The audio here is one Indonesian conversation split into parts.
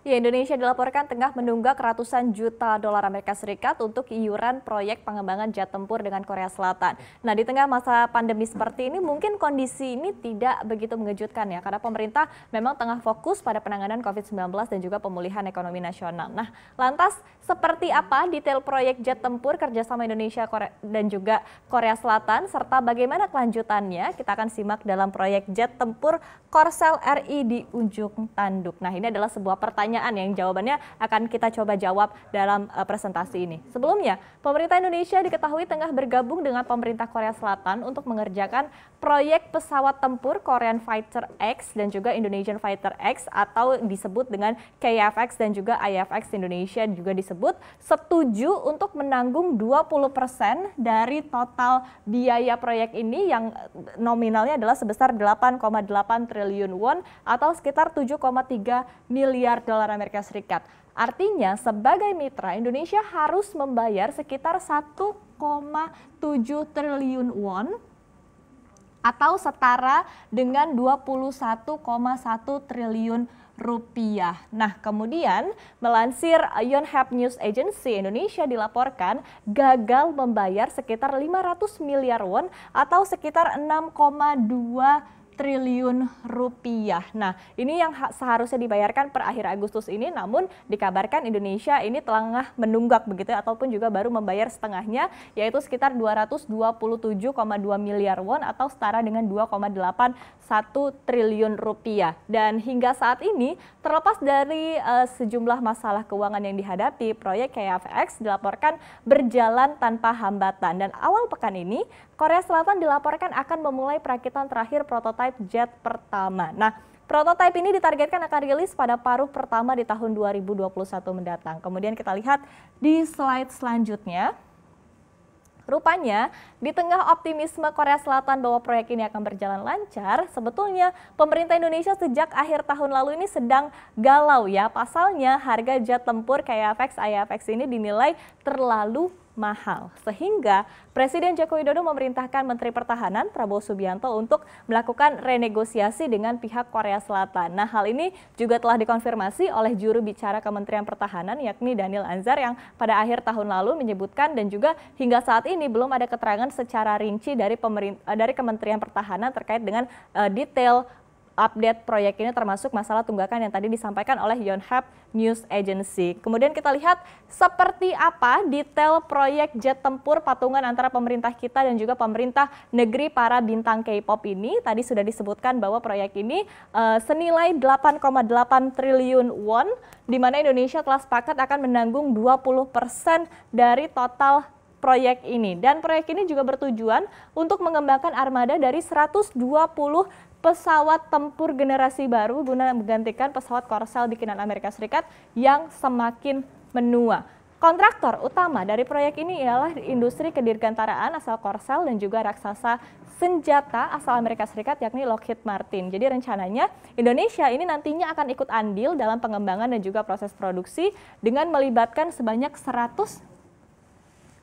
Ya, Indonesia dilaporkan tengah menunggak ratusan juta dolar Amerika Serikat untuk iuran proyek pengembangan jet tempur dengan Korea Selatan. Nah, di tengah masa pandemi seperti ini, mungkin kondisi ini tidak begitu mengejutkan ya, karena pemerintah memang tengah fokus pada penanganan COVID-19 dan juga pemulihan ekonomi nasional. Nah, lantas seperti apa detail proyek jet tempur kerjasama Indonesia dan juga Korea Selatan, serta bagaimana kelanjutannya? Kita akan simak dalam proyek jet tempur Korsel RI di Ujung Tanduk. Nah, ini adalah sebuah pertanyaan pertanyaan yang jawabannya akan kita coba jawab dalam uh, presentasi ini. Sebelumnya, pemerintah Indonesia diketahui tengah bergabung dengan pemerintah Korea Selatan untuk mengerjakan proyek pesawat tempur Korean Fighter X dan juga Indonesian Fighter X atau disebut dengan KFX dan juga IFX Indonesia juga disebut setuju untuk menanggung 20% dari total biaya proyek ini yang eh, nominalnya adalah sebesar 8,8 triliun won atau sekitar 7,3 miliar dolar Amerika Serikat. Artinya sebagai mitra Indonesia harus membayar sekitar 1,7 triliun won atau setara dengan 21,1 triliun rupiah. Nah, kemudian melansir Yonhap News Agency Indonesia dilaporkan gagal membayar sekitar 500 miliar won atau sekitar 6,2 triliun rupiah. Nah, ini yang seharusnya dibayarkan per akhir Agustus ini, namun dikabarkan Indonesia ini telah menunggak begitu, ya, ataupun juga baru membayar setengahnya, yaitu sekitar 227,2 miliar won atau setara dengan 2,81 triliun rupiah. Dan hingga saat ini, terlepas dari uh, sejumlah masalah keuangan yang dihadapi, proyek KFX dilaporkan berjalan tanpa hambatan. Dan awal pekan ini, Korea Selatan dilaporkan akan memulai perakitan terakhir prototipe prototipe jet pertama. Nah, prototipe ini ditargetkan akan rilis pada paruh pertama di tahun 2021 mendatang. Kemudian kita lihat di slide selanjutnya. Rupanya, di tengah optimisme Korea Selatan bahwa proyek ini akan berjalan lancar, sebetulnya pemerintah Indonesia sejak akhir tahun lalu ini sedang galau ya. Pasalnya harga jet tempur kayak AFX, IFX ini dinilai terlalu mahal. Sehingga Presiden Joko Widodo memerintahkan Menteri Pertahanan Prabowo Subianto untuk melakukan renegosiasi dengan pihak Korea Selatan. Nah, hal ini juga telah dikonfirmasi oleh juru bicara Kementerian Pertahanan yakni Daniel Anzar yang pada akhir tahun lalu menyebutkan dan juga hingga saat ini belum ada keterangan secara rinci dari pemerintah dari Kementerian Pertahanan terkait dengan uh, detail update proyek ini termasuk masalah tunggakan yang tadi disampaikan oleh Yonhap News Agency. Kemudian kita lihat seperti apa detail proyek jet tempur patungan antara pemerintah kita dan juga pemerintah negeri para bintang K-pop ini. Tadi sudah disebutkan bahwa proyek ini uh, senilai 8,8 triliun won di mana Indonesia telah sepakat akan menanggung 20% dari total proyek ini. Dan proyek ini juga bertujuan untuk mengembangkan armada dari 120 pesawat tempur generasi baru guna menggantikan pesawat Korsel bikinan Amerika Serikat yang semakin menua. Kontraktor utama dari proyek ini ialah industri kedirgantaraan asal Korsel dan juga raksasa senjata asal Amerika Serikat yakni Lockheed Martin. Jadi rencananya Indonesia ini nantinya akan ikut andil dalam pengembangan dan juga proses produksi dengan melibatkan sebanyak 100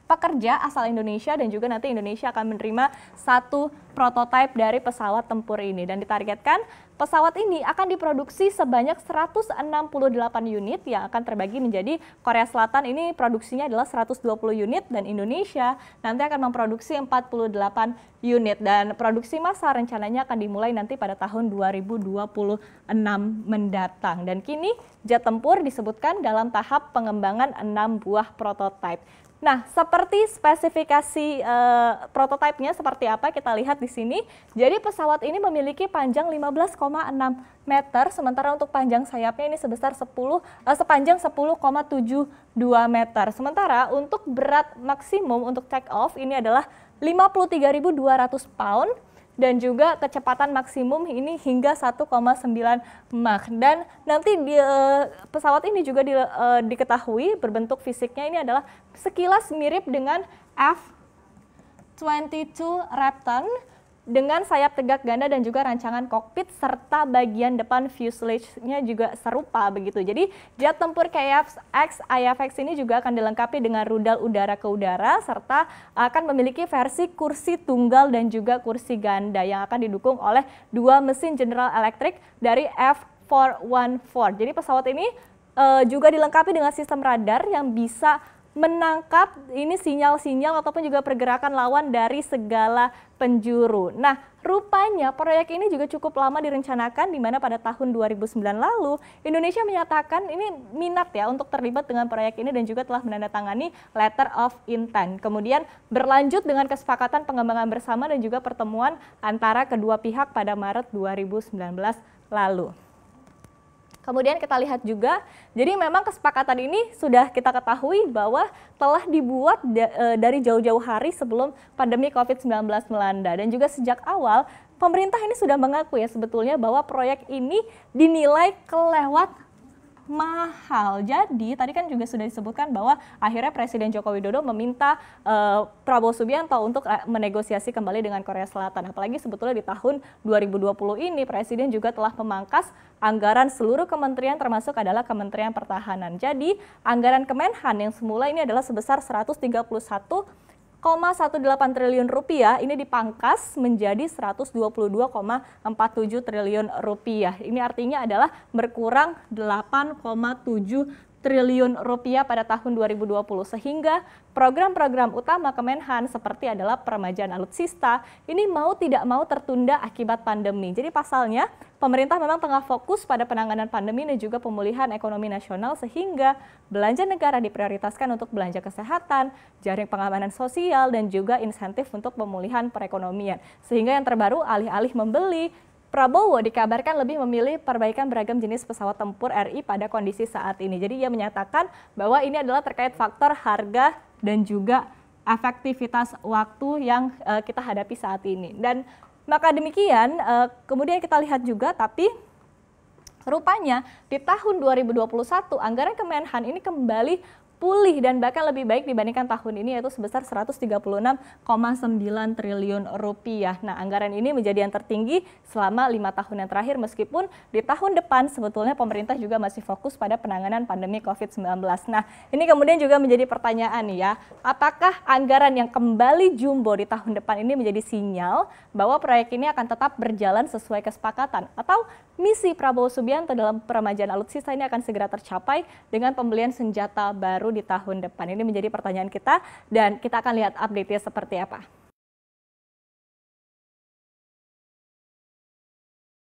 pekerja asal Indonesia dan juga nanti Indonesia akan menerima satu prototipe dari pesawat tempur ini dan ditargetkan pesawat ini akan diproduksi sebanyak 168 unit yang akan terbagi menjadi Korea Selatan ini produksinya adalah 120 unit dan Indonesia nanti akan memproduksi 48 unit dan produksi massa rencananya akan dimulai nanti pada tahun 2026 mendatang dan kini jet tempur disebutkan dalam tahap pengembangan 6 buah prototipe Nah, seperti spesifikasi e, prototipenya seperti apa kita lihat di sini. Jadi pesawat ini memiliki panjang 15,6 meter, sementara untuk panjang sayapnya ini sebesar 10 e, eh, sepanjang 10,72 meter. Sementara untuk berat maksimum untuk take off ini adalah 53.200 pound dan juga kecepatan maksimum ini hingga 1,9 Mach. Dan nanti di, eh, pesawat ini juga di, uh, diketahui berbentuk fisiknya ini adalah sekilas mirip dengan F-22 Raptor dengan sayap tegak ganda dan juga rancangan kokpit serta bagian depan fuselage-nya juga serupa begitu. Jadi jet tempur KF-X IFX ini juga akan dilengkapi dengan rudal udara ke udara serta akan memiliki versi kursi tunggal dan juga kursi ganda yang akan didukung oleh dua mesin General Electric dari F414. Jadi pesawat ini eh, juga dilengkapi dengan sistem radar yang bisa menangkap ini sinyal-sinyal ataupun juga pergerakan lawan dari segala penjuru. Nah, rupanya proyek ini juga cukup lama direncanakan di mana pada tahun 2009 lalu Indonesia menyatakan ini minat ya untuk terlibat dengan proyek ini dan juga telah menandatangani letter of intent. Kemudian berlanjut dengan kesepakatan pengembangan bersama dan juga pertemuan antara kedua pihak pada Maret 2019 lalu. Kemudian kita lihat juga, jadi memang kesepakatan ini sudah kita ketahui bahwa telah dibuat e, dari jauh-jauh hari sebelum pandemi COVID-19 melanda. Dan juga sejak awal, pemerintah ini sudah mengaku ya sebetulnya bahwa proyek ini dinilai kelewat mahal. Jadi tadi kan juga sudah disebutkan bahwa akhirnya Presiden Joko Widodo meminta uh, Prabowo Subianto untuk eh, menegosiasi kembali dengan Korea Selatan. Apalagi sebetulnya di tahun 2020 ini Presiden juga telah memangkas anggaran seluruh kementerian termasuk adalah Kementerian Pertahanan. Jadi anggaran Kemenhan yang semula ini adalah sebesar 131 1,18 triliun rupiah ini dipangkas menjadi 122,47 triliun rupiah. Ini artinya adalah berkurang 8,7 triliun rupiah pada tahun 2020 sehingga program-program utama Kemenhan seperti adalah peremajaan alutsista ini mau tidak mau tertunda akibat pandemi. Jadi pasalnya pemerintah memang tengah fokus pada penanganan pandemi dan juga pemulihan ekonomi nasional sehingga belanja negara diprioritaskan untuk belanja kesehatan, jaring pengamanan sosial dan juga insentif untuk pemulihan perekonomian. Sehingga yang terbaru alih-alih membeli Prabowo dikabarkan lebih memilih perbaikan beragam jenis pesawat tempur RI pada kondisi saat ini. Jadi ia menyatakan bahwa ini adalah terkait faktor harga dan juga efektivitas waktu yang uh, kita hadapi saat ini. Dan maka demikian, uh, kemudian kita lihat juga tapi Rupanya di tahun 2021 anggaran Kemenhan ini kembali pulih dan bahkan lebih baik dibandingkan tahun ini yaitu sebesar 136,9 triliun rupiah. Nah, anggaran ini menjadi yang tertinggi selama lima tahun yang terakhir meskipun di tahun depan sebetulnya pemerintah juga masih fokus pada penanganan pandemi COVID-19. Nah, ini kemudian juga menjadi pertanyaan ya, apakah anggaran yang kembali jumbo di tahun depan ini menjadi sinyal bahwa proyek ini akan tetap berjalan sesuai kesepakatan atau misi Prabowo Subianto dalam peremajaan alutsista ini akan segera tercapai dengan pembelian senjata baru di tahun depan? Ini menjadi pertanyaan kita dan kita akan lihat update-nya seperti apa.